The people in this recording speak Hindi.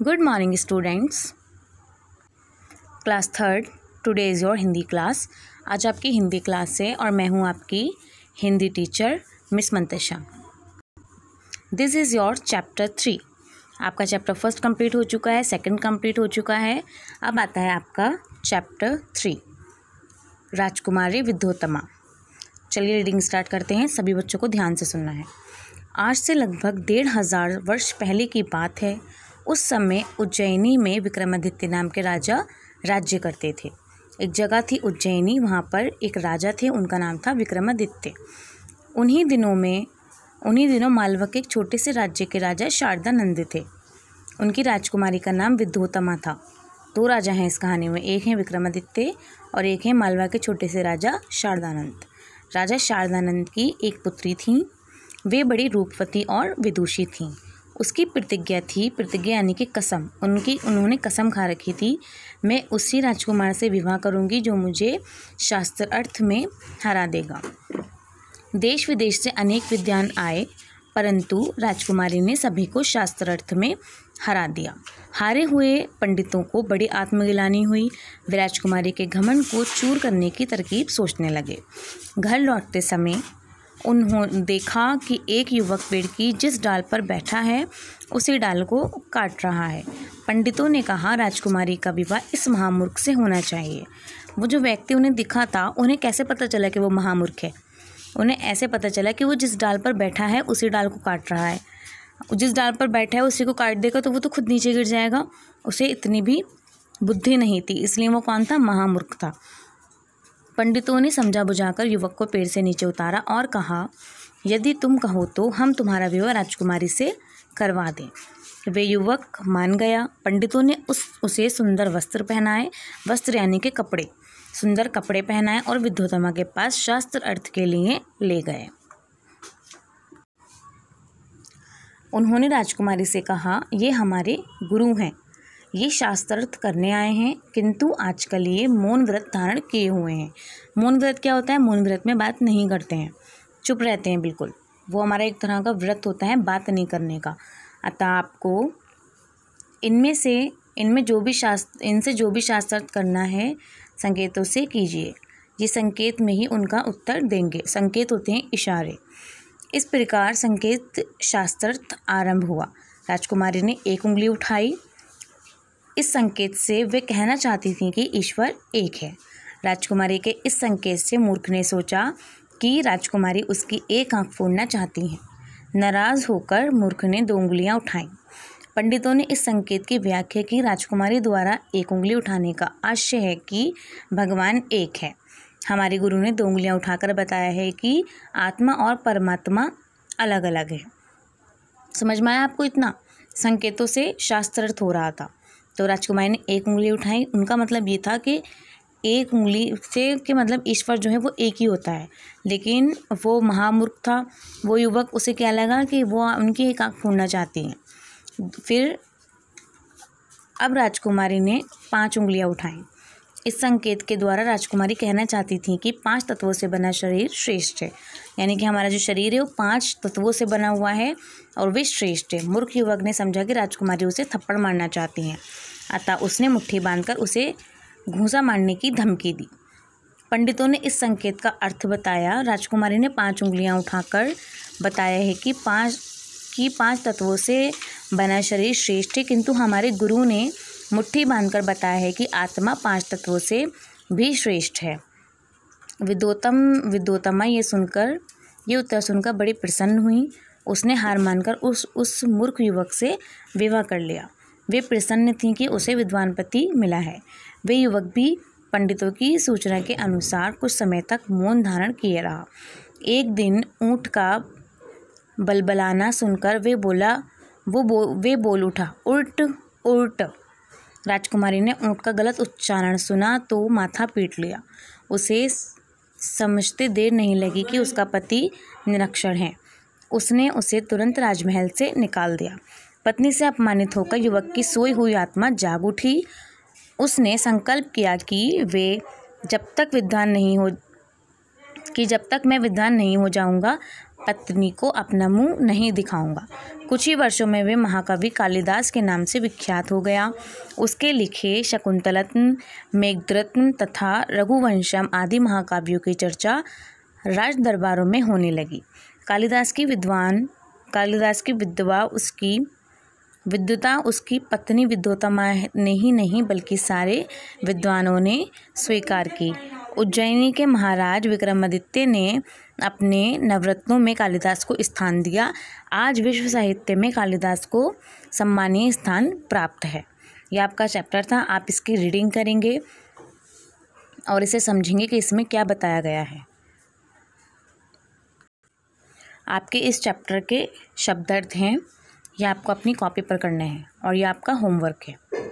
good morning students class third today is your Hindi class आज आपकी हिंदी क्लास है और मैं हूँ आपकी Hindi teacher miss Mantasha this is your chapter three आपका चैप्टर फर्स्ट कंप्लीट हो चुका है सेकंड कंप्लीट हो चुका है अब आता है आपका चैप्टर थ्री राजकुमारी विद्योतमा चलिए रीडिंग स्टार्ट करते हैं सभी बच्चों को ध्यान से सुनना है आज से लगभग डेढ़ हज़ार वर्ष पहले की बात है उस समय उज्जैनी में विक्रमादित्य नाम के राजा राज्य करते थे एक जगह थी उज्जैनी वहाँ पर एक राजा थे उनका नाम था विक्रमादित्य उन्हीं दिनों में उन्हीं दिनों मालवा के एक छोटे से राज्य के राजा शारदा नंद थे उनकी राजकुमारी का नाम विद्योतमा था दो राजा हैं इस कहानी में एक हैं विक्रमादित्य और एक हैं मालवा के छोटे से राजा शारदानंद राजा शारदानंद की एक पुत्री थी वे बड़ी रूपवती और विदुषी थीं उसकी प्रतिज्ञा थी प्रतिज्ञा यानी कि कसम उनकी उन्होंने कसम खा रखी थी मैं उसी राजकुमार से विवाह करूंगी जो मुझे शास्त्र अर्थ में हरा देगा देश विदेश से अनेक विद्वान आए परंतु राजकुमारी ने सभी को शास्त्र अर्थ में हरा दिया हारे हुए पंडितों को बड़ी आत्मगिलानी हुई वे राजकुमारी के घमंड को चूर करने की तरकीब सोचने लगे घर लौटते समय उन्होंने देखा कि एक युवक पेड़ की जिस डाल पर बैठा है उसी डाल को काट रहा है पंडितों ने कहा राजकुमारी का विवाह इस महामूर्ख से होना चाहिए वो जो व्यक्ति उन्हें दिखा था उन्हें कैसे पता चला कि वो महामूर्ख है उन्हें ऐसे पता चला कि वो जिस डाल पर बैठा है उसी डाल को काट रहा है जिस डाल पर बैठा है उसी को काट देगा तो वो तो खुद नीचे गिर जाएगा उसे इतनी भी बुद्धि नहीं थी इसलिए वो कौन था महामूर्ख था पंडितों ने समझा बुझाकर युवक को पेड़ से नीचे उतारा और कहा यदि तुम कहो तो हम तुम्हारा विवाह राजकुमारी से करवा दें वे युवक मान गया पंडितों ने उस उसे सुंदर वस्त्र पहनाए वस्त्र यानी के कपड़े सुंदर कपड़े पहनाए और विद्योतमा के पास शास्त्र अर्थ के लिए ले गए उन्होंने राजकुमारी से कहा ये हमारे गुरु हैं ये शास्त्रार्थ करने आए हैं किंतु आजकल ये मौन व्रत धारण किए हुए हैं मौन व्रत क्या होता है मौन व्रत में बात नहीं करते हैं चुप रहते हैं बिल्कुल वो हमारा एक तरह का व्रत होता है बात नहीं करने का अतः आपको इनमें से इनमें जो भी शास्त्र इनसे जो भी शास्त्रार्थ करना है संकेतों से कीजिए ये संकेत में ही उनका उत्तर देंगे संकेत होते हैं इशारे इस प्रकार संकेत शास्त्रार्थ आरंभ हुआ राजकुमारी ने एक उंगली उठाई इस संकेत से वे कहना चाहती थीं कि ईश्वर एक है राजकुमारी के इस संकेत से मूर्ख ने सोचा कि राजकुमारी उसकी एक आंख फोड़ना चाहती हैं नाराज़ होकर मूर्ख ने दो उंगलियां उठाईं पंडितों ने इस संकेत की व्याख्या की राजकुमारी द्वारा एक उंगली उठाने का आशय है कि भगवान एक है हमारे गुरु ने दो उंगलियाँ उठाकर बताया है कि आत्मा और परमात्मा अलग अलग है समझ में आया आपको इतना संकेतों से शास्त्रार्थ हो रहा था तो राजकुमारी ने एक उंगली उठाई उनका मतलब ये था कि एक उंगली से के मतलब ईश्वर जो है वो एक ही होता है लेकिन वो महामूर्ख था वो युवक उसे क्या लगा कि वो उनकी एक आँख फूड़ना चाहती हैं फिर अब राजकुमारी ने पांच उंगलियां उठाईं इस संकेत के द्वारा राजकुमारी कहना चाहती थी कि पांच तत्वों से बना शरीर श्रेष्ठ है यानी कि हमारा जो शरीर है वो पांच तत्वों से बना हुआ है और वे श्रेष्ठ है मूर्ख युवक ने समझा कि राजकुमारी उसे थप्पड़ मारना चाहती हैं अतः उसने मुट्ठी बांधकर उसे घूसा मारने की धमकी दी पंडितों ने इस संकेत का अर्थ बताया राजकुमारी ने पाँच उंगलियाँ उठाकर बताया है कि पाँच कि पाँच तत्वों से बना शरीर श्रेष्ठ है किंतु हमारे गुरु ने मुट्ठी बांधकर बताया है कि आत्मा पांच तत्वों से भी श्रेष्ठ है विदोतम विदोतमा ये सुनकर ये उत्तर सुनकर बड़ी प्रसन्न हुई उसने हार मानकर उस उस मूर्ख युवक से विवाह कर लिया वे प्रसन्न थीं कि उसे विद्वान पति मिला है वे युवक भी पंडितों की सूचना के अनुसार कुछ समय तक मौन धारण किए रहा एक दिन ऊँट का बलबलाना सुनकर वे बोला वो बो वे बोल उठा उल्ट उल्ट राजकुमारी ने ऊँट का गलत उच्चारण सुना तो माथा पीट लिया उसे समझते देर नहीं लगी कि उसका पति निरक्षर है उसने उसे तुरंत राजमहल से निकाल दिया पत्नी से अपमानित होकर युवक की सोई हुई आत्मा जाग उठी उसने संकल्प किया कि वे जब तक विद्वान नहीं हो कि जब तक मैं विद्वान नहीं हो जाऊंगा पत्नी को अपना मुंह नहीं दिखाऊंगा कुछ ही वर्षों में वे महाकवि कालिदास के नाम से विख्यात हो गया उसके लिखे शकुंतलत्न मेघद्रत्न तथा रघुवंशम आदि महाकाव्यों की चर्चा राज दरबारों में होने लगी कालिदास की विद्वान कालिदास की विधवा उसकी विद्युता उसकी पत्नी माँ ने ही नहीं बल्कि सारे विद्वानों ने स्वीकार की उज्जैनी के महाराज विक्रमादित्य ने अपने नवरत्नों में कालिदास को स्थान दिया आज विश्व साहित्य में कालिदास को सम्मानीय स्थान प्राप्त है यह आपका चैप्टर था आप इसकी रीडिंग करेंगे और इसे समझेंगे कि इसमें क्या बताया गया है आपके इस चैप्टर के शब्दार्थ हैं यह आपको अपनी कॉपी पर करने हैं और यह आपका होमवर्क है